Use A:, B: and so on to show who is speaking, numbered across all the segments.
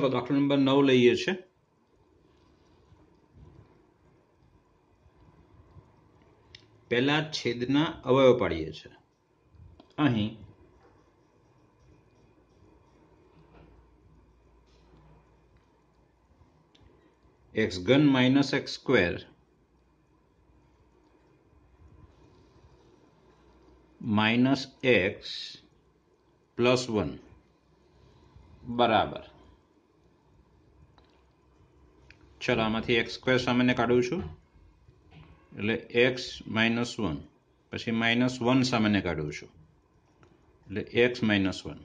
A: ચલો દાખલો નંબર નવ લઈએ છે પહેલા છેદના અવયવ પાડીએ છે અહીં એક્સ ગન minus x square minus x plus one બરાબર ચાલો આમાંથી એક્સ સ્ક્વેર સામાન્ય કાઢું છું એટલે એક્સ માઇનસ વન પછી માઇનસ વન સામાન્ય કાઢું છું એટલે x minus one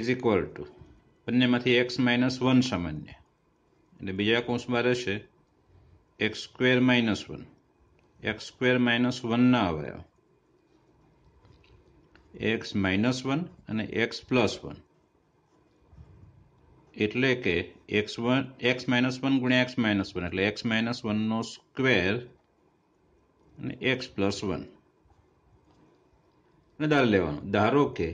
A: is equal to બંનેમાંથી એક્સ માઇનસ વન સામાન્ય એટલે બીજા કૌંસમાં રહેશે x square minus one x square minus વનના અવયવ એક્સ માઇનસ વન અને એક્સ પ્લસ વન એટલે કે x one x minus one ગુણ્યા એક્સ માઇનસ વન એટલે એક્સ માઇનસ વનનો સ્ક્વેર અને એક્સ પ્લસ વન અને દાલ લેવાનું ધારો કે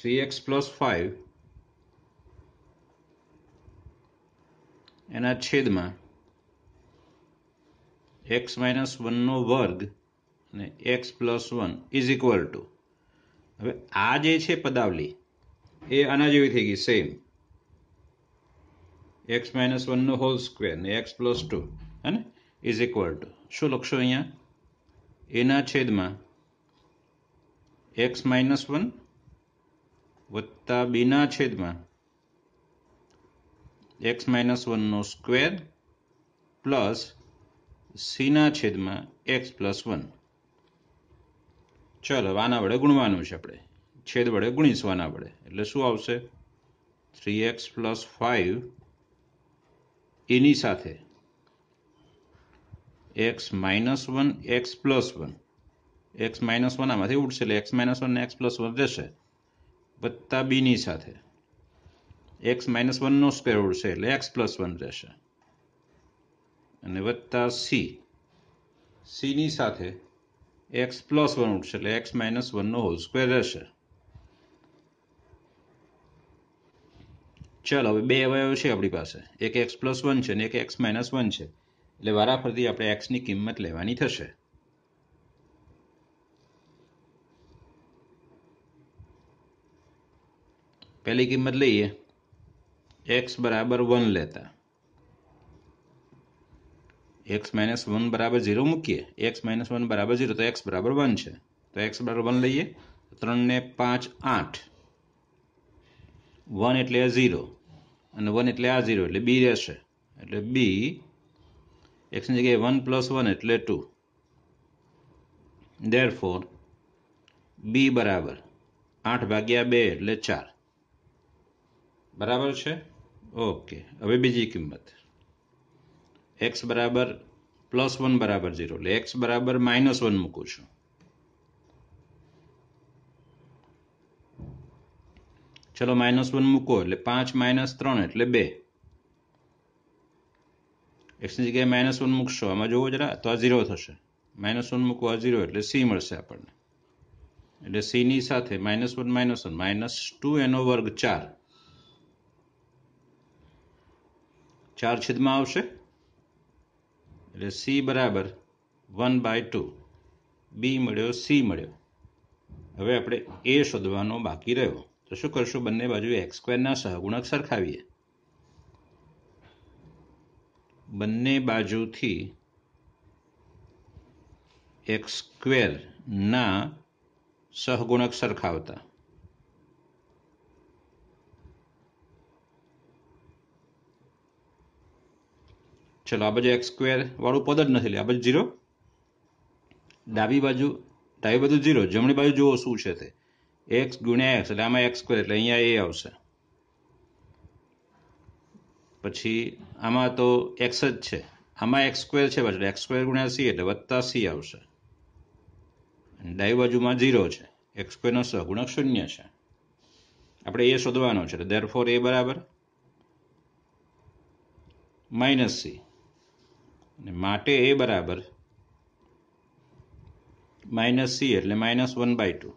A: થ્રી એક્સ પ્લસ ફાઇવ એના છેદમાં એક્સ માઇનસ વનનો વર્ગ અને x plus one is equal to હવે આ જે છે પદાવલી એ આના જેવી થઈ ગઈ સેમ એક્સ માઇનસ વનનો હોલ સ્ક્વેર ને એક્સ પ્લસ ટુ હે ને ઇઝ ઇક્વલ ટુ શું લખશો અહીંયા એના છેદમાં એક્સ માઇનસ વન વત્તા બીના છેદમાં એક્સ માઇનસ વનનો સ્ક્વેર પ્લસ સીના છેદમાં એક્સ પ્લસ વન ચલો આના વડે ગુણવાનું છે આપણે છેદ વડે ગુણીશું આના વડે એટલે શું આવશે થ્રી એક્સ પ્લસ ફાઇવ એની સાથે x minus one x plus one x minus one આમાંથી ઉડશે એટલે x minus one x plus one રહેશે વત્તા બીની સાથે એક્સ માઇનસ વનનો સ્ક્વેર ઉડશે એટલે એક્સ પ્લસ વન રહેશે અને વત્તા સી સીની સાથે એક્સ પ્લસ વન ઉઠશે એટલે એક્સ માઇનસ વનનો હોલ સ્ક્વેર રહેશે ચાલો હવે બે અવયવ છે આપણી પાસે એક એક્સ પ્લસ વન છે અને એક એક્સ માઇનસ વન છે એટલે વારાફરતી આપણે એક્સની કિંમત લેવાની થશે પહેલી કિંમત લઈએ એક્સ બરાબર વન લેતા x - 1 = 0 मुकिए x - 1 = 0 तो x = 1 छे तो x = 1 લઈએ 3 ને 5 8 1 એટલે 0 અને 1 એટલે a 0 એટલે b રહેશે એટલે b x ની જગ્યાએ 1 + 1 એટલે 2 देयरफॉर b = 8 / 2 એટલે 4 બરાબર છે ઓકે હવે બીજી કિંમત એક્સ બરાબર પ્લસ વન બરાબર ઝીરો એટલે એક્સ બરાબર માઇનસ વન મૂકું છું ચલો માઇનસ વન મૂકો એટલે પાંચ માઇનસ ત્રણ એટલે બે એક્સની જગ્યાએ માઇનસ વન મૂકશો આમાં જોવો જરા તો આ ઝીરો થશે માઇનસ વન મૂકો આ ઝીરો એટલે સી મળશે આપણને એટલે સીની સાથે minus one minus one minus two એનો વર્ગ ચાર ચાર છેદમાં આવશે એટલે સી બરાબર વન બાય ટુ બી મળ્યો સી મળ્યો હવે આપણે એ શોધવાનો બાકી રહ્યો તો શું કરશું બંને બાજુ એક્સ સ્ક્વેરના સહગુણક સરખાવીએ બંને બાજુથી એક્સ સ્ક્વેરના સહગુણક સરખાવતા ચલો આ બાજુ એક્સ સ્ક્વેર વાળું પદ જ નથી લે આ બાજુ ઝીરો ડાબી બાજુ ડાબી બાજુ ઝીરો જમણી બાજુ જુઓ શું છે તે એક્સ ગુણ્યા એક્સ એટલે આમાં એક્સ સ્ક્વેર એટલે અહીંયા એ આવશે પછી આમાં તો એક્સ જ છે આમાં એક્સ સ્ક્વેર છે પાછળ એક્સ સ્ક્વેર ગુણ્યા સી એટલે વત્તા સી આવશે ડાબી બાજુમાં ઝીરો છે એક્સ સ્ક્વેરનો સહગુણક શૂન્ય છે આપણે એ શોધવાનો છે દેર ફોર એ બરાબર માઇનસ સી અને માટે એ બરાબર માઇનસ સી એટલે માઇનસ વન બાય ટુ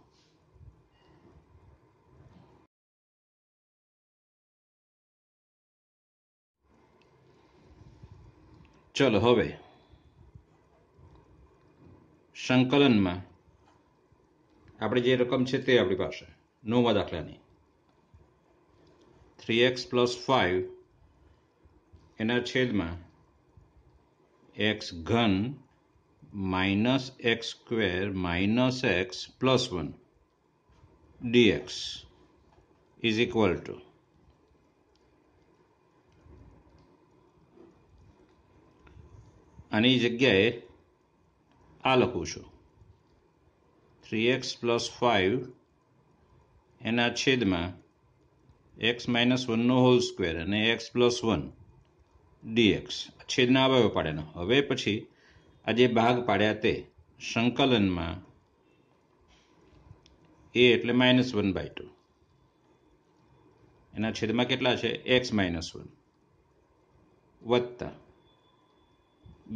A: ચલો હવે સંકલનમાં આપણે જે રકમ છે તે આપણી પાસે નવમા દાખલાની થ્રી એક્સ પ્લસ ફાઇવ એના છેદમાં એક્સ ઘન minus x square minus x plus one dx is equal to આની જગ્યાએ આ લખું છું થ્રી એક્સ પ્લસ ફાઇવ એના છેદમાં એક્સ માઇનસ વનનો હોલ સ્ક્વેર અને એક્સ પ્લસ વન ડીએક્સ છેદના અવયવ પાડ્યાનો હવે પછી આ જે ભાગ પાડ્યા તે સંકલનમાં એ એટલે માઇનસ વન બાય ટુ એના છેદમાં કેટલા છે એક્સ માઇનસ વન વત્તા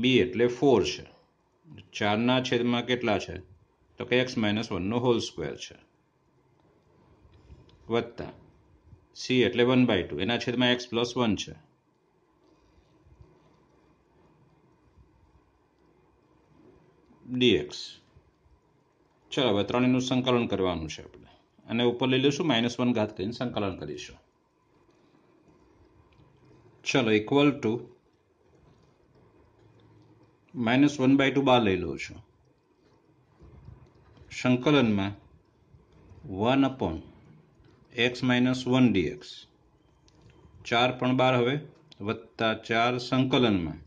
A: બી એટલે ફોર છે ચારના છેદમાં કેટલા છે તો કે એક્સ માઇનસ વનનો હોલ સ્ક્વેર છે વત્તા સી એટલે વન બાય ટુ એના છેદમાં એક્સ પ્લસ વન છે ડીએક્સ ચાલો હવે ત્રણેયનું સંકલન કરવાનું છે આપણે અને ઉપર લઈ લઈશું માઇનસ વન ઘાત કરીને સંકલન કરીશું ચલો equal to minus one by two બાર લઈ લઉં છું સંકલનમાં one upon x minus one dx ચાર પણ બાર હવે વત્તા ચાર સંકલનમાં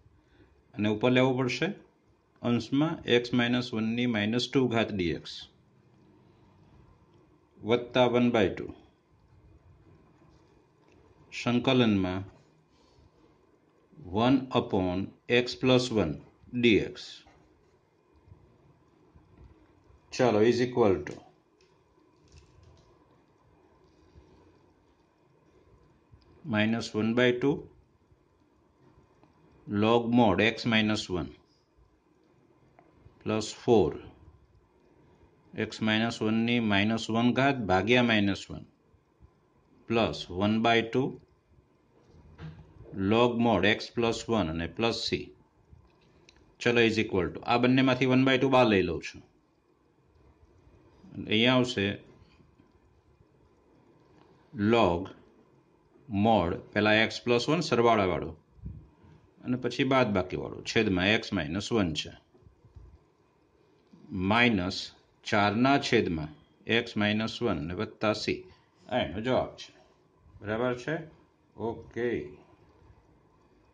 A: અને ઉપર લેવું પડશે અંશમાં એક્સ માઇનસ વનની માઇનસ ટુ ઘાત ડીએક્સ વત્તા વન બાય ટુ સંકલનમાં one upon x plus one dx ચાલો is equal to minus one by two log mod x minus one plus four x minus વનની માઇનસ વન ઘાત ભાગ્યા minus one plus one by two log mod x plus one અને plus C ચલો is equal to આ બંનેમાંથી one by two બહાર લઈ લઉં છું અહીંયા આવશે લોગ મોડ પહેલાં એક્સ પ્લસ વન સરવાળાવાળો અને પછી બાદ બાકીવાળો છેદમાં એક્સ માઇનસ વન છે माइनस चार छेद में एक्स माइनस वन ने वत्ता सी एनो जवाब बराबर है ओके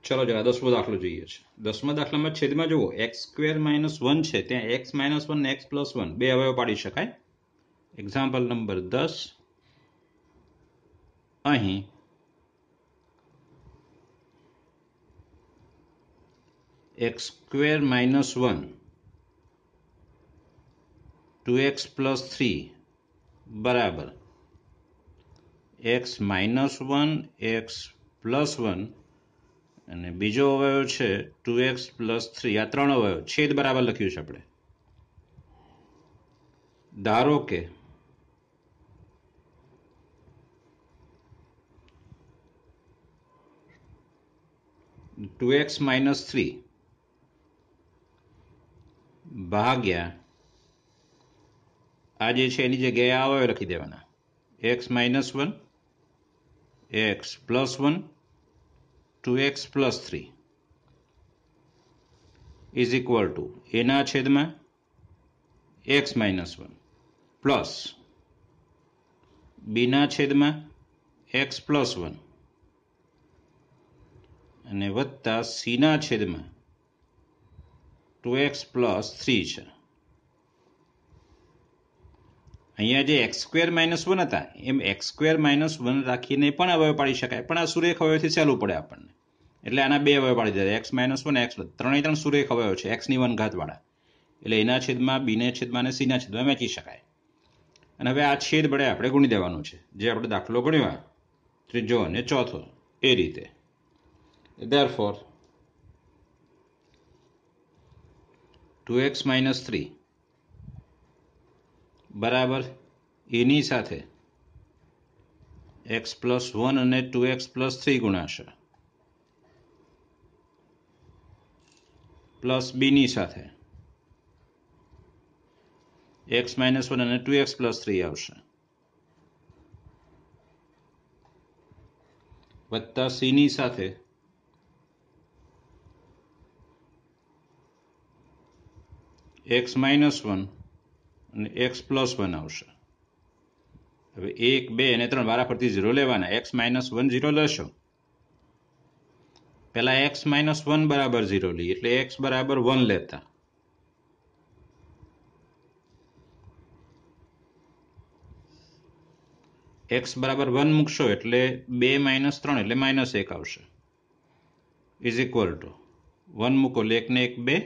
A: चलो जरा दसमो दाखिल जुए दसमा दाखला में छेद में जुओ एक्स स्क्वेर माइनस वन है त्या x minus one x plus one बे अवयव पाड़ी शक एक्जाम्पल नंबर दस अं x square minus one two x plus three બરાબર x minus one x plus one અને બીજો અવયવ છે ટુ એક્સ પ્લસ થ્રી આ ત્રણ અવયવ છેદ બરાબર લખ્યું છે આપણે ધારો કે ટુ એક્સ માઇનસ થ્રી ભાગ્યા આ જે છે એની જગ્યાએ આ અવયવ લખી દેવાના x minus one x plus one two x plus three is equal to એના છેદમાં એક્સ માઇનસ વન પ્લસ બીના છેદમાં એક્સ પ્લસ વન અને વત્તા સીના છેદમાં ટુ એક્સ પ્લસ થ્રી છે અહીંયા જે એક્સ સ્ક્વેર માઇનસ વન હતા એમ એક્સ સ્ક્વેર માઇનસ વન રાખીને પણ અવયવ પાડી શકાય પણ આ સુરેખ અવયવથી સહેલું પડે આપણને એટલે આના બે અવયવ પાડી દીધા એક્સ માઇનસ વન એક્સ ત્રણેય ત્રણ સુરેખ અવયવ છે એક્સની વન ઘાતવાળા એટલે એના છેદમાં બીને છેદમાં અને સીના છેદમાં વેચી શકાય અને હવે આ છેદ વડે આપણે ગુણી દેવાનું છે જે આપણે દાખલો ગણ્યો આ ત્રીજો અને ચોથો એ રીતે therefore two x minus three બરાબર એની સાથે એક્સ પ્લસ વન અને ટુ એક્સ પ્લસ થ્રી ગુણાશે પ્લસ બીની સાથે એક્સ માઇનસ વન અને ટુ એક્સ પ્લસ થ્રી આવશે વત્તા સીની સાથે એક્સ માઇનસ વન અને એક્સ પ્લસ વન આવશે હવે એક બે અને ત્રણ વારાફરતી ઝીરો લેવાના એક્સ માઇનસ વન ઝીરો લેશો પહેલાં એક્સ માઇનસ વન બરાબર ઝીરો લઈએ એટલે એક્સ બરાબર વન લેતા એક્સ બરાબર વન મૂકશો એટલે બે માઇનસ ત્રણ એટલે માઇનસ એક આવશે ઇઝ ઇક્વલ ટુ વન મૂકો એટલે એકને એક બે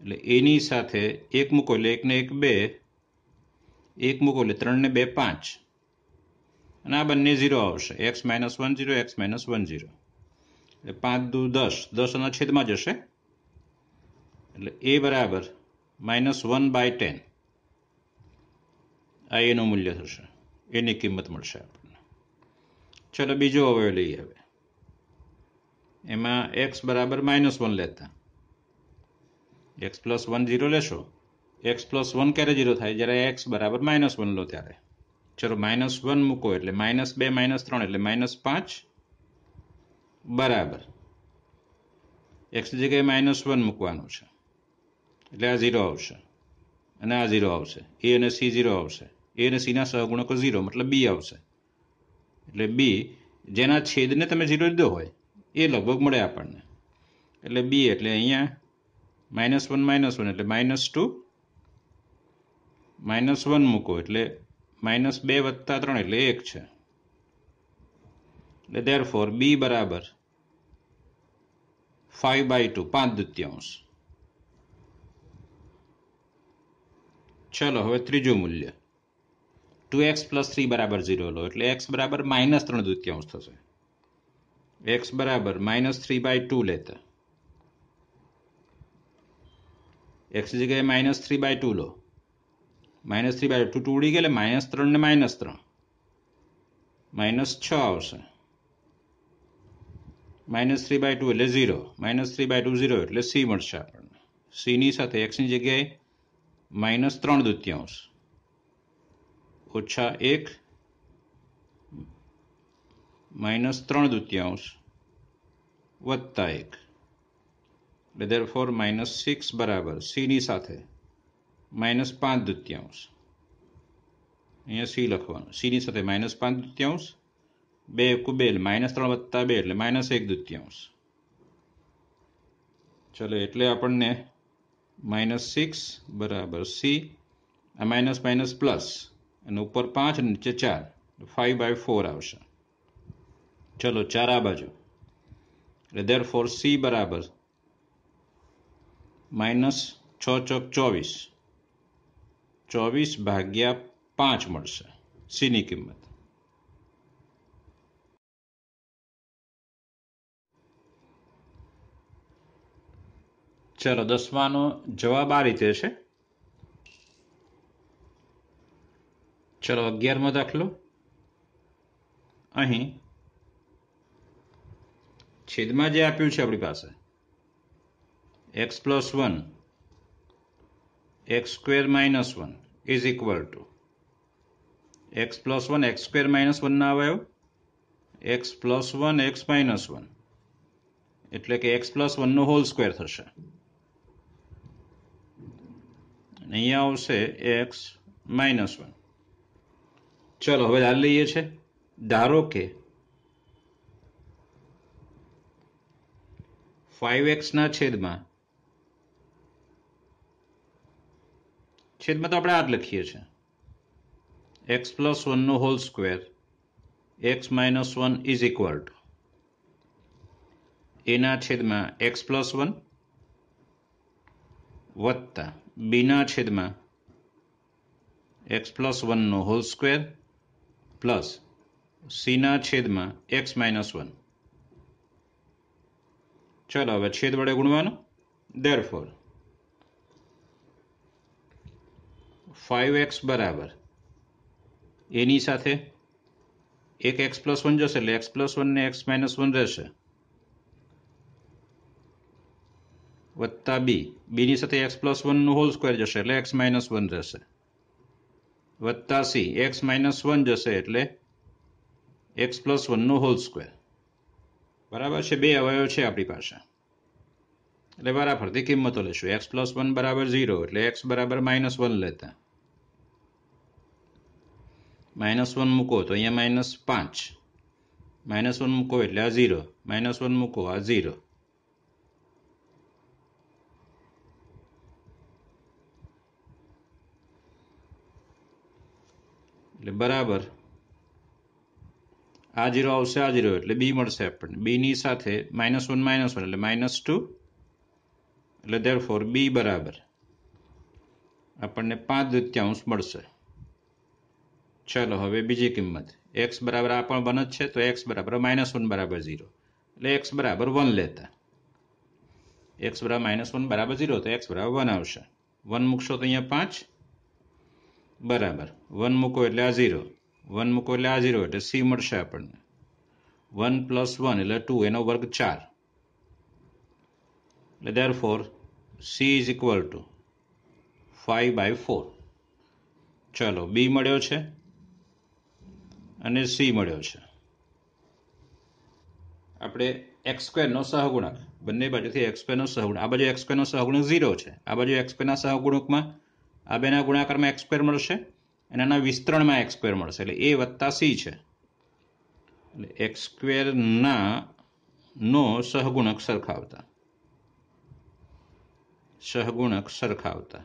A: એટલે એની સાથે એક મૂકો એટલે એકને એક બે એક મૂકો એટલે ત્રણને બે પાંચ અને આ બંને ઝીરો આવશે x minus one zero x minus one zero એટલે પાંચ દુ દસ દસ અને છેદમાં જશે એટલે એ બરાબર માઇનસ વન બાય ટેન આ એનું મૂલ્ય થશે એની કિંમત મળશે આપણને ચલો બીજો હવે લઈએ હવે એમાં એક્સ બરાબર માઇનસ વન લેતા એક્સ પ્લસ વન ઝીરો લેશો એક્સ પ્લસ વન ક્યારે જીરો થાય જ્યારે એક્સ બરાબર માઇનસ વન લો ત્યારે ચલો માઇનસ વન મૂકો એટલે માઇનસ બે માઇનસ ત્રણ એટલે માઇનસ પાંચ બરાબર એક્સ જગ્યાએ માઇનસ વન મૂકવાનું છે એટલે આ ઝીરો આવશે અને આ ઝીરો આવશે એ અને સી ઝીરો આવશે એ અને સીના સહગુણકો ઝીરો મતલબ બી આવશે એટલે બી જેના છેદને તમે ઝીરો લીધો હોય એ લગભગ મળે આપણને એટલે બી એટલે અહીંયા માઇનસ વન માઇનસ વન એટલે માઇનસ ટુ માઇનસ વન મૂકો એટલે માઇનસ બે વત્તા ત્રણ એટલે એક છે એટલે દેર ફોર બી બરાબર ફાઈવ બાય ટુ પાંચ દૃત્યાંશ ચલો હવે ત્રીજું મૂલ્ય ટુ એક્સ પ્લસ થ્રી બરાબર ઝીરો લો એટલે એક્સ બરાબર માઇનસ ત્રણ દૃત્યાંશ થશે એક્સ બરાબર માઇનસ થ્રી બાય ટુ લેતા એક્સની જગ્યાએ માઇનસ થ્રી બાય ટુ લો minus three by two two ઉડી ગયા માઇનસ ત્રણ ને માઇનસ ત્રણ માઇનસ છ આવશે માઇનસ થ્રી બાય ટુ એટલે zero minus three by two zero એટલે સી મળશે આપણને સીની સાથે એક્સની જગ્યાએ માઇનસ ત્રણ દૂત્યાંશ ઓછા એક માઇનસ ત્રણ દૂત્યાંશ વત્તા એક એટલે દેર ફોર માઇનસ સિક્સ બરાબર સીની સાથે માઇનસ પાંચ દૃત્યાંશ અહીંયા સી લખવાનું સીની સાથે માઇનસ પાંચ દૃત્યાંશ બે કુબેલ માઇનસ ત્રણ વત્તા બે એટલે માઇનસ એક દૃત્યાંશ ચલો એટલે આપણને માઇનસ સિક્સ બરાબર સી આ માઇનસ માઇનસ પ્લસ અને ઉપર પાંચ નીચે ચાર ફાઇવ બાય ફોર આવશે ચલો ચાર આ બાજુ એટલે દેર ફોર સી બરાબર માઇનસ છ ચોક ચોવીસ ચોવીસ ભાગ્યા પાંચ મળશે સીની કિંમત ચલો દસમાનો જવાબ આ રીતે છે ચલો અગિયારમો દાખલો અહીં છેદમાં જે આપ્યું છે આપણી પાસે x plus one x square minus one is equal to x plus one x square minus ના અવયવ x plus one x minus one એટલે કે એક્સ પ્લસ નો હોલ સ્ક્વેર થશે અહીંયા આવશે એક્સ માઇનસ વન ચલો હવે હાલ લઈએ છે ધારો કે ફાઇવ એક્સના છેદમાં છેદમાં તો આપણે આ જ લખીએ છીએ એક્સ પ્લસ વનનો whole square x minus one is equal to એના છેદમાં એક્સ પ્લસ વન વત્તા બીના છેદમાં એક્સ પ્લસ વનનો હોલ સ્ક્વેર પ્લસ સીના છેદમાં એક્સ માઇનસ વન ચાલો હવે છેદ વડે ગુણવાનો દેર ફોર 5x बराबर a ની સાથે 1x + 1 જોસે એટલે x + 1 ને x - 1 રહેશે + b b ની સાથે x + 1 નો હોલ સ્ક્વેર જોસે એટલે x - 1 રહેશે + c x - 1 જોસે એટલે x + 1 નો હોલ સ્ક્વેર बराबर છે બે અવયવો છે આપણી પાસે એટલે વરાહા ફરતી કિંમત લેશું x + 1 = 0 એટલે x = -1 લેતાં માઇનસ વન મૂકો તો અહીંયા માઇનસ પાંચ માઇનસ વન મૂકો એટલે આ ઝીરો માઇનસ વન મૂકો આ ઝીરો એટલે બરાબર આ જીરો આવશે આ જીરો એટલે બી મળશે આપણને બીની સાથે માઇનસ વન માઇનસ વન એટલે માઇનસ ટુ એટલે દેર ફોર બી બરાબર આપણને પાંચ દૃત્યાંશ મળશે ચલો હવે બીજી કિંમત એક્સ બરાબર આ પણ વન જ છે તો એક્સ બરાબર માઇનસ વન બરાબર ઝીરો એટલે એક્સ બરાબર વન લેતા એક્સ બરાબર માઇનસ વન બરાબર ઝીરો તો એક્સ બરાબર વન આવશે વન મૂકશો તો અહીંયા પાંચ બરાબર વન મૂકો એટલે આ ઝીરો વન મૂકો એટલે આ ઝીરો એટલે સી મળશે આપણને વન પ્લસ વન એટલે ટુ એનો વર્ગ ચાર એટલે therefore C is equal to five by four ચલો બી મળ્યો છે અને સી મળ્યો છે આપણે એક્સ સ્ક્વેરનો સહગુણક બંને બાજુથી એક્સ સ્ક્વેરનો સહગુણક આ બાજુ એક્સ સ્ક્વેરનો સહગુણક ઝીરો છે આ બાજુ એક્સ સ્ક્વેરના સહગુણકમાં આ બેના ગુણાકારમાં એક્સ સ્ક્વેર મળશે અને એના વિસ્તરણમાં એક્સ સ્ક્વેર મળશે એટલે એ વત્તા સી છે એટલે એક્સ સ્ક્વેરના નો સહગુણક સરખાવતા સહગુણક સરખાવતા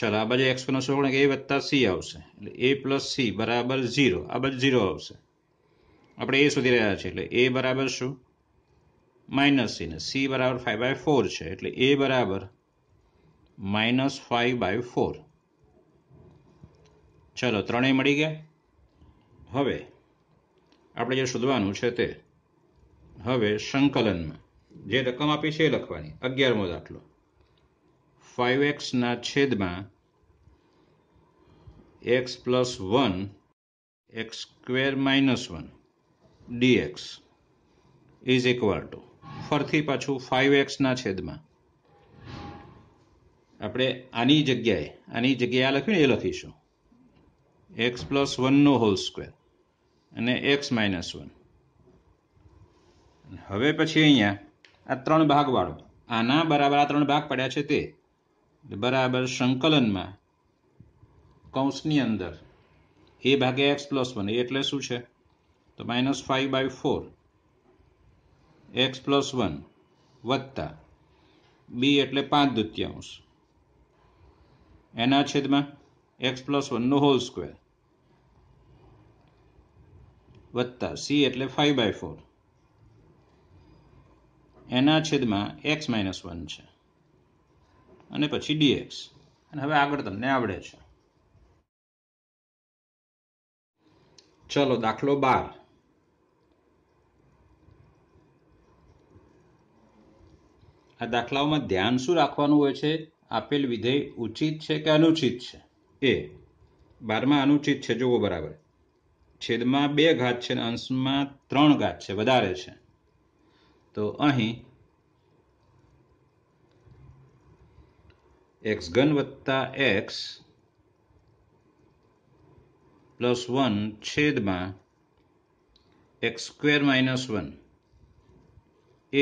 A: ચાલો આ બાજુ એક્સ પંદર ઓગણ એ વત્તા સી આવશે એટલે એ પ્લસ સી બરાબર ઝીરો આ બાજુ ઝીરો આવશે આપણે એ શોધી રહ્યા છીએ એટલે એ બરાબર શું માઇનસ સી ને સી બરાબર ફાઇવ બાય ફોર છે એટલે એ બરાબર માઇનસ ફાઇવ બાય ફોર ચલો ત્રણેય મળી ગયા હવે આપણે જે શોધવાનું છે તે હવે સંકલનમાં જે રકમ આપી છે એ લખવાની અગિયારમો દાખલો ફાઇવ એક્સના છેદમાં x plus one x square minus one dx is equal to ફરીથી પાછું ફાઇવ એક્સના છેદમાં આપણે આની જગ્યાએ આની જગ્યાએ આ લખ્યું ને એ લખીશું એક્સ પ્લસ વનનો હોલ સ્ક્વેર અને એક્સ માઇનસ વન હવે પછી અહીંયા આ ત્રણ ભાગવાળો આના બરાબર આ ત્રણ ભાગ પડ્યા છે તે બરાબર સંકલનમાં કૌંસની અંદર એ ભાગે એક્સ પ્લસ વન એટલે શું છે તો minus five by four x plus one વત્તા બી એટલે પાંચ દૃત્યાંશ એના છેદમાં એક્સ પ્લસ વનનો હોલ સ્ક્વેર વત્તા સી એટલે ફાઇવ બાય ફોર એના છેદમાં એક્સ માઇનસ વન છે અને પછી ડીએક્સ અને હવે આગળ તમને આવડે છે ચલો દાખલો બાર આ દાખલાઓમાં ધ્યાન શું રાખવાનું હોય છે આપેલ વિધેય ઉચિત છે કે અનુચિત છે એ બારમાં અનુચિત છે જુઓ બરાબર છેદમાં બે ઘાત છે અને અંશમાં ત્રણ ઘાત છે વધારે છે તો અહીં એક્સ ઘન વત્તા એક્સ પ્લસ વન છેદમાં એક્સ સ્ક્વેર માઇનસ વન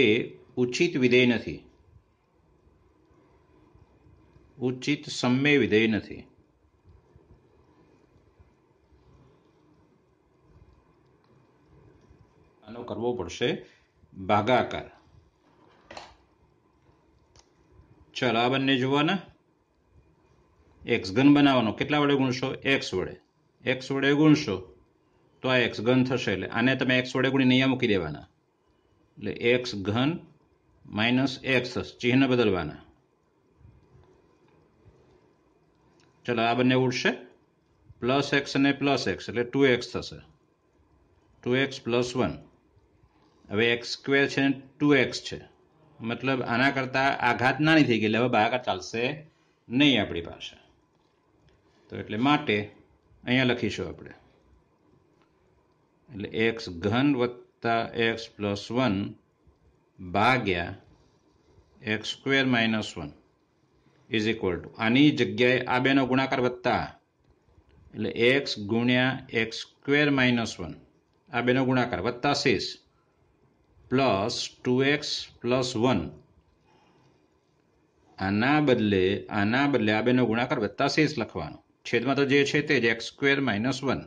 A: એ ઉચિત વિધેય નથી ઉચિત સમ્ય વિધેય નથી આનો કરવો પડશે ભાગાકાર ચાલ આ બંને જોવાના એક્સ ઘન બનાવવાનો કેટલા વડે ગુણશો એક્સ વડે એક્સ વડે ગુણશો તો આ એક્સ ઘન થશે એટલે આને તમે એક્સ વડે ગુણીને અહીંયા મૂકી દેવાના એટલે એક્સ ઘન માઇનસ એક્સ ચિહ્ન બદલવાના ચલો આ બંને ઉડશે પ્લસ એક્સ અને પ્લસ એક્સ એટલે ટુ એક્સ થશે ટુ એક્સ પ્લસ વન હવે એક્સ સ્ક્વેર છે ને ટુ એક્સ છે મતલબ આના કરતાં આઘાત નાની થઈ ગઈ એટલે હવે બહાર ચાલશે નહીં આપણી પાસે તો એટલે માટે અહીંયા લખીશું આપણે એટલે એક્સ ઘન વત્તા એક્સ પ્લસ વન ભાગ્યા x square minus one is equal to આની જગ્યાએ આ બેનો ગુણાકાર વત્તા એટલે એક્સ ગુણ્યા એક્સ સ્ક્વેર માઇનસ વન આ બેનો ગુણાકાર વત્તા શેષ plus two x plus one આના બદલે આના બદલે આ બેનો ગુણાકાર વત્તા શેષ લખવાનો છેદમાં તો જે છે તે જ એક્સ સ્ક્વેર માઇનસ વન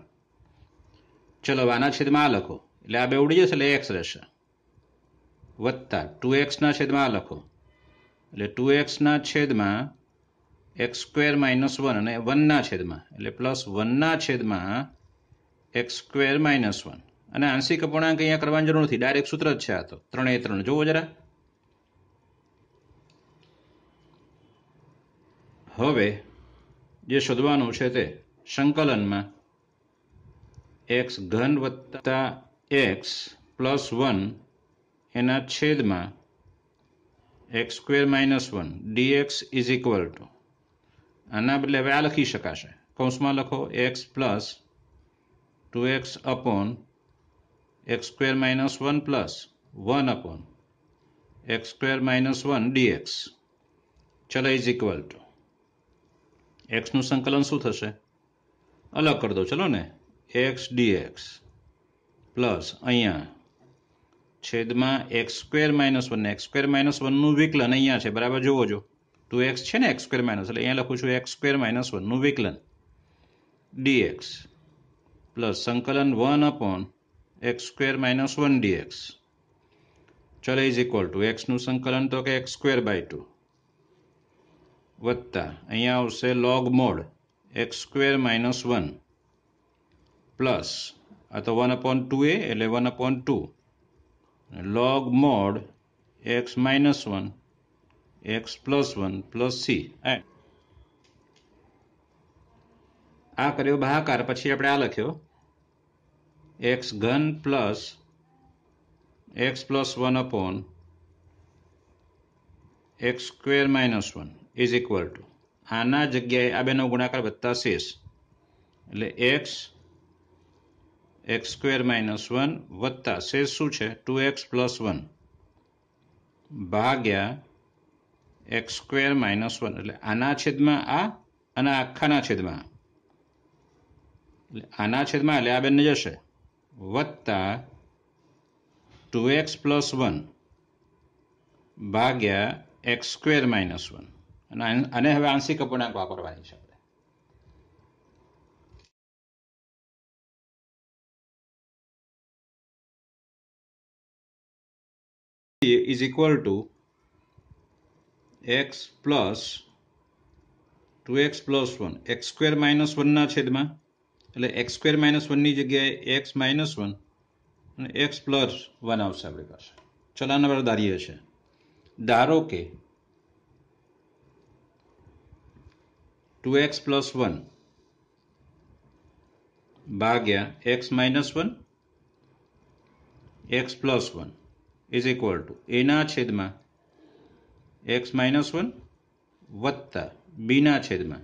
A: ચલો આના છેદમાં આ લખો એટલે આ બે ઉડી જશે એટલે એક્સ રહેશે વત્તા ટુ એક્સના છેદમાં આ લખો એટલે ટુ એક્સના છેદમાં એક્સ સ્ક્વેર માઇનસ વન અને વનના છેદમાં એટલે પ્લસ વનના છેદમાં એક્સ સ્ક્વેર માઇનસ વન અને આંશિક અપૂર્ણાંક અહીંયા કરવાની જરૂર નથી ડાયરેક્ટ સૂત્ર જ છે આ તો ત્રણે ત્રણ જુઓ જરા હવે જે શોધવાનું છે તે સંકલનમાં એક્સ ઘન વત્તા એક્સ પ્લસ વન એના છેદમાં x square minus one dx is equal to આના બદલે હવે આ લખી શકાશે કૌંસમાં લખો x plus two x upon x square minus one plus one upon x square minus one dx ચલો ઇઝ ઇક્વલ ટુ એક્સનું સંકલન શું થશે અલગ કરી દો ચલો ને એક્સ ડીએક્સ પ્લસ અહીંયા છેદમાં x square minus one x square minus વનનું વિકલન અહીંયા છે બરાબર જુઓ જો ટુ એક્સ છે ને એક્સ સ્ક્વેર માઇનસ એટલે અહીંયા લખું છું એક્સ સ્ક્વેર માઇનસ વનનું વિકલન ડીએક્સ પ્લસ સંકલન one upon x square minus one dx ચલો ઇઝ ઇક્વલ ટુ એક્સનું સંકલન તો કે એક્સ સ્ક્વેર બાય ટુ + અહીં આવશે log mod x2 - 1 + આ તો 1 / 2a એટલે 11 / 2 log mod x - 1 x + 1 + c આ કર્યો બાહકાર પછી આપણે આ લખ્યો x3 + x + 1 / x2 - 1 is equal to આના જગ્યાએ આ બેનો ગુણાકાર વત્તા શેષ એટલે x x square minus one વત્તા શેષ શું છે ટુ એક્સ પ્લસ વન ભાગ્યા એક્સ સ્ક્વેર માઇનસ વન એટલે આના છેદમાં આ અને આખાના છેદમાં એટલે આના છેદમાં એટલે આ બેનને જશે વત્તા ટુ એક્સ પ્લસ વન ભાગ્યા એક્સ સ્ક્વેર માઇનસ વન અને આને હવે આંશિક અપૂર્ણાંક વાપરવાની છે આપણે equal to x plus two x plus one x square minus વનના છેદમાં એટલે x square minus 1 ની જગ્યાએ એક્સ માઇનસ વન અને એક્સ પ્લસ વન આવશે આપણી પાસે ચલો આના ધારીએ છે ધારો કે ટુ એક્સ પ્લસ વન ભાગ્યા x minus one x plus one is equal to એના છેદમાં એક્સ માઇનસ વન વત્તા બીના છેદમાં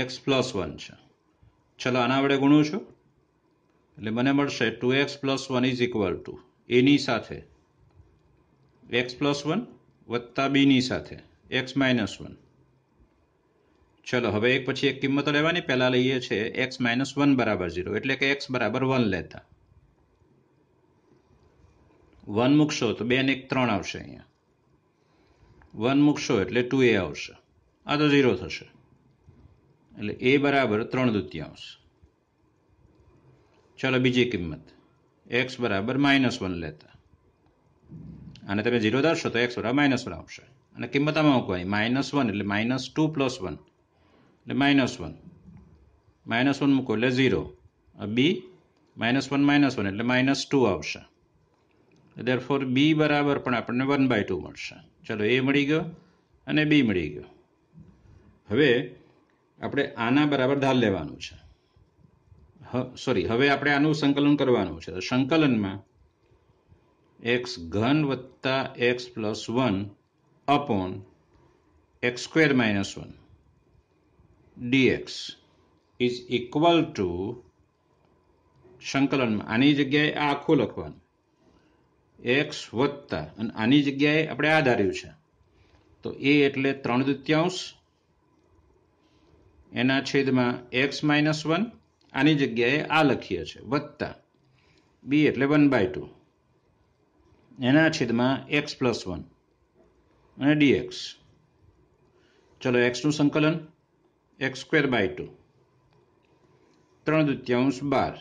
A: એક્સ પ્લસ વન છે ચલો આના વડે ગુણું છું એટલે મને મળશે two x plus one is equal to એની સાથે એક્સ પ્લસ વન વત્તા બીની સાથે એક્સ માઇનસ વન ચલો હવે એક પછી એક કિંમતો લેવાની પહેલાં લઈએ છીએ એક્સ માઇનસ વન બરાબર ઝીરો એટલે કે એક્સ બરાબર વન લેતા વન મૂકશો તો બે ને એક ત્રણ આવશે અહીંયા વન મૂકશો એટલે ટુ એ આવશે આ તો ઝીરો થશે એટલે એ બરાબર ત્રણ દુત્યાંશ ચલો બીજી કિંમત એક્સ બરાબર માઇનસ વન લેતા અને તમે ઝીરો ધારશો તો એક્સ બરાબર માઇનસ વન આવશે અને કિંમત આમાં મૂકવાની માઇનસ વન એટલે માઇનસ ટુ પ્લસ વન એટલે માઇનસ વન માઇનસ વન મૂકો એટલે zero b minus one minus one એટલે માઇનસ ટુ આવશે દેર ફોર બી બરાબર પણ આપણને વન બાય ટુ મળશે ચલો એ મળી ગયો અને બી મળી ગયો હવે આપણે આના બરાબર ધાર લેવાનું છે સોરી હવે આપણે આનું સંકલન કરવાનું છે સંકલનમાં એક્સ ઘન વત્તા x plus one upon x square minus one dx is equal to સંકલનમાં આની જગ્યાએ આ આખું લખવાનું એક્સ વત્તા અને આની જગ્યાએ આપણે આ ધાર્યું છે તો એ એટલે ત્રણ દૃત્યાંશ એના છેદમાં એક્સ માઇનસ વન આની જગ્યાએ આ લખીએ છીએ વત્તા બી એટલે વન બાય ટુ એના છેદમાં એક્સ પ્લસ વન અને ડીએક્સ ચલો એક્સનું સંકલન એક્સ સ્ક્વેર બાય ટુ ત્રણ દૃત્યાંશ બાર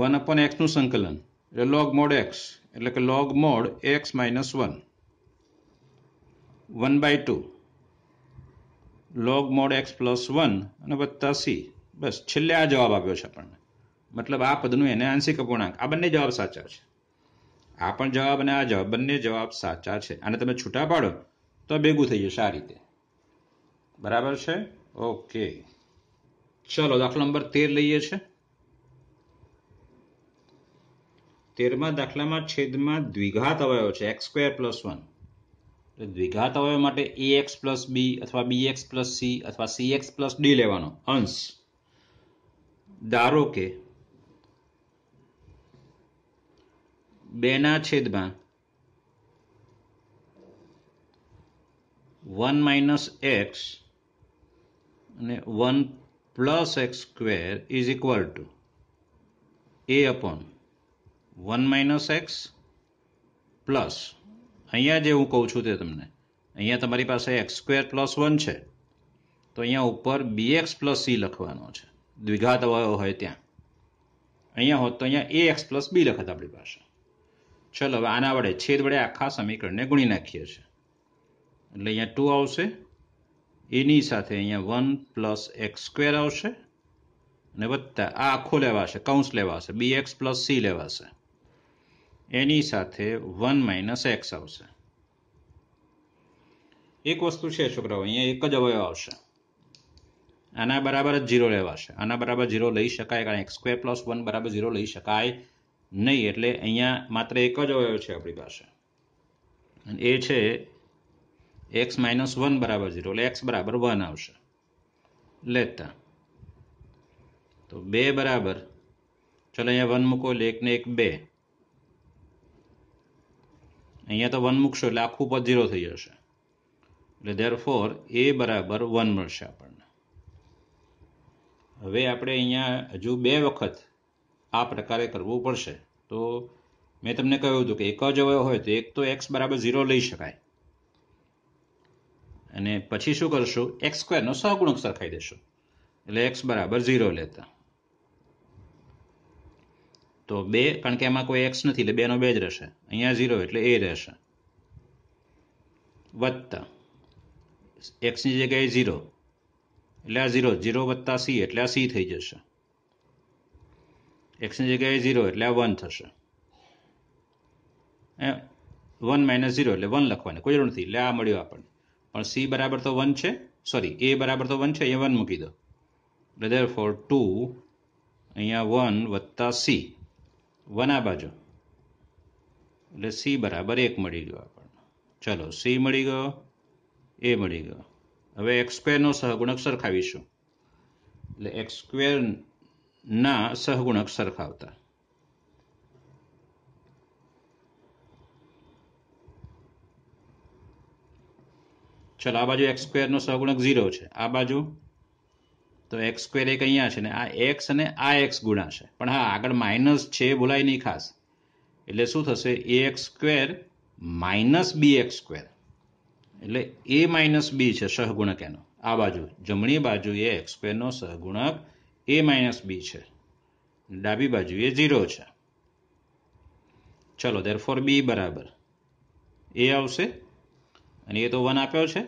A: વન અપન એક્સનું સંકલન એટલે લોગ મોડ એક્સ એટલે કે log mod x minus one one by two log mod x plus one અને વત્તા સી બસ છેલ્લે આ જવાબ આપ્યો છે આપણને મતલબ આ પદનું એને આંશિક અપૂર્ણાંક આ બંને જવાબ સાચા છે આ પણ જવાબ અને આ જવાબ બંને જવાબ સાચા છે અને તમે છૂટા પાડો તો ભેગું થઈ જશે આ રીતે બરાબર છે ઓકે ચલો દાખલો નંબર તેર લઈએ છે તેરમાં દાખલામાં છેદમાં દ્વિઘાત અવયવ છે એક્સ સ્ક્વેર પ્લસ વન દ્વિઘાત અવયવ માટે એ એક્સ પ્લસ બી અથવા બી એક્સ પ્લસ સી અથવા સી એક્સ પ્લસ ડી લેવાનો અંશ ધારો કે બેના છેદમાં વન માઇનસ એક્સ અને one plus x square is equal to a upon one minus x plus અહીંયા જે હું કહું છું તે તમને અહીંયા તમારી પાસે એક્સ સ્ક્વેર પ્લસ વન છે તો અહીંયા ઉપર બી એક્સ પ્લસ સી લખવાનો છે દ્વિઘાત અવયવ હોય ત્યાં અહીંયા હોત તો અહીંયા એ એક્સ પ્લસ બી લખત આપણી પાસે ચલો હવે આના વડે છેદ વડે આખા સમીકરણને ગુણી નાખીએ છીએ એટલે અહીંયા ટુ આવશે એની સાથે અહીંયા વન પ્લસ એક્સ સ્ક્વેર આવશે અને વત્તા આ આખો લેવાશે કૌંસ લેવાશે બી એક્સ પ્લસ સી લેવાશે એની સાથે વન માઇનસ એક્સ આવશે એક વસ્તુ છે છોકરાઓ અહીંયા એક જ અવયવ આવશે આના બરાબર જ જીરો લેવાશે આના બરાબર ઝીરો લઈ શકાય કારણ એક સ્ક્વેર પ્લસ વન બરાબર ઝીરો લઈ શકાય નહીં એટલે અહીંયા માત્ર એક જ અવયવ છે આપણી પાસે એ છે એક્સ માઇનસ વન બરાબર ઝીરો એટલે એક્સ બરાબર વન આવશે લેતા તો બે બરાબર ચલો અહીંયા વન મૂકો એટલે એકને એક બે અહીંયા તો વન મૂકશો એટલે આખું પદ ઝીરો થઈ જશે એટલે ધેર ફોર એ બરાબર વન મળશે આપણને હવે આપણે અહીંયા હજુ બે વખત આ પ્રકારે કરવું પડશે તો મેં તમને કહ્યું હતું કે એક જ અવયવ હોય તો એક તો એક્સ બરાબર ઝીરો લઈ શકાય અને પછી શું કરશું એક્સ સ્ક્વેરનો સહગુણક સરખાઈ દેશું એટલે એક્સ બરાબર ઝીરો લેતા તો બે કારણ કે એમાં કોઈ એક્સ નથી એટલે બેનો બે જ રહેશે અહીંયા ઝીરો એટલે એ રહેશે વત્તા એક્સની જગ્યાએ ઝીરો એટલે આ ઝીરો ઝીરો વત્તા સી એટલે આ સી થઈ જશે એક્સની જગ્યાએ ઝીરો એટલે આ વન થશે વન માઇનસ ઝીરો એટલે વન લખવાની કોઈ જરૂર નથી એટલે આ મળ્યું આપણને પણ સી બરાબર તો વન છે સોરી એ બરાબર તો વન છે અહીંયા વન મૂકી દો એટલે ફોર ટુ અહીંયા વન વત્તા સી વન આ બાજુ એટલે સી બરાબર એક મળી ગયો આપણને ચલો સી મળી ગયો એ મળી ગયો હવે એક્સ સ્ક્વેરનો સહગુણક સરખાવીશું એટલે એક્સ સ્ક્વેરના સહગુણક સરખાવતા ચાલો આ બાજુ એક્સ સ્ક્વેરનો સહગુણક ઝીરો છે આ બાજુ તો એક્સ સ્ક્વેર એક અહીંયા છે ને આ એક્સ અને આ એક્સ ગુણા છે પણ હા આગળ માઇનસ છે ભૂલાય નહીં ખાસ એટલે શું થશે a x square minus b x square એટલે એ માઇનસ બી છે સહગુણક એનો આ બાજુ જમણી બાજુ એ એક્સ સ્ક્વેરનો સહગુણક એ માઇનસ બી છે ડાબી બાજુ એ ઝીરો છે ચલો ધેર ફોર બી બરાબર એ આવશે અને એ તો વન આપ્યો છે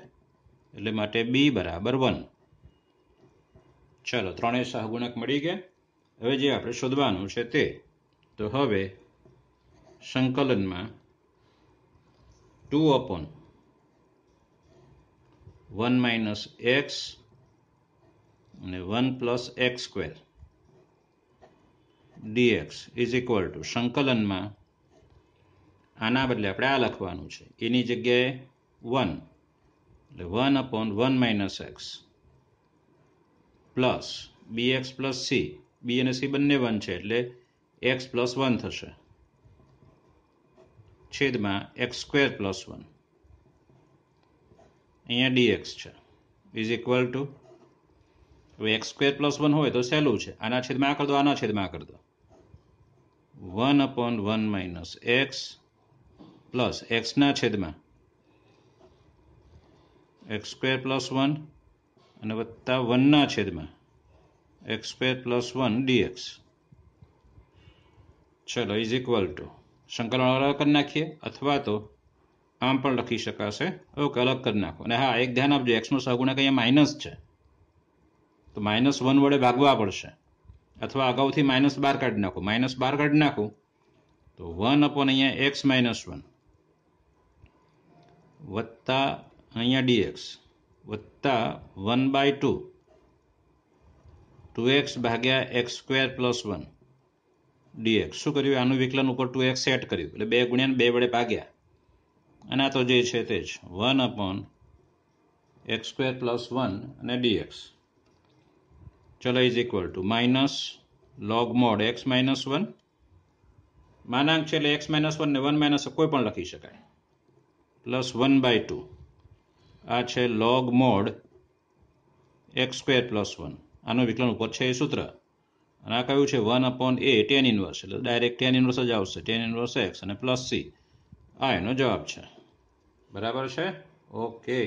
A: એટલે માટે બી બરાબર વન ચાલો ત્રણેય સહગુણક મળી ગયા હવે જે આપણે શોધવાનું છે તે તો હવે સંકલનમાં two upon one minus x અને one plus x square dx is equal to સંકલનમાં આના બદલે આપણે આ લખવાનું છે એની જગ્યાએ વન એટલે one upon one minus x plus b x plus c b અને સી બંને વન છે એટલે એક્સ પ્લસ વન થશે છેદમાં એક્સ સ્ક્વેર પ્લસ વન અહીંયા ડીએક્સ છે ઇઝ ઇક્વલ ટુ હવે એક્સ સ્ક્વેર પ્લસ વન હોય તો સહેલું છે આના છેદમાં આ કરી દો આના છેદમાં આ કરી one upon one minus x plus એક્સના છેદમાં એક્સ સ્ક્વેર પ્લસ વન અને વત્તા વનના છેદમાં x square plus one dx ચલો ઇઝ ઇક્વલ ટુ સંકલન અલગ કરી નાખીએ અથવા તો આમ પણ લખી શકાશે ઓકે અલગ કરી નાખો અને હા એક ધ્યાન આપજો એક્સનો સહગુણક અહીંયા માઇનસ છે તો માઇનસ વન વડે ભાગવા પડશે અથવા અગાઉથી માઇનસ બાર કાઢી નાખો માઇનસ બાર કાઢી નાખો તો વન અપોન અહીંયા એક્સ માઇનસ વન વત્તા અહીંયા ડીએક્સ વત્તા one by two two x ભાગ્યા x square plus one dx શું કર્યું આનું વિકલન ઉપર ટુ એક્સ સેટ કર્યું એટલે બે ગુણ્યાને બે વડે ભાગ્યા અને આ તો જે છે તે જ one upon x square plus one અને ડીએક્સ ચલો is equal to minus log mod x minus one માનાંક છે એટલે એક્સ માઇનસ વન ને વન માઇનસ કોઈ પણ લખી શકાય પ્લસ વન બાય ટુ આ છે log mod x square plus one આનો વિકલન ઉપર છે એ સૂત્ર અને આ કયું છે one upon a tan inverse એટલે ડાયરેક્ટ ટેન ઇન્વર્સ જ આવશે ટેન ઇન્વર્સ એક્સ અને પ્લસ સી આ એનો જવાબ છે બરાબર છે ઓકે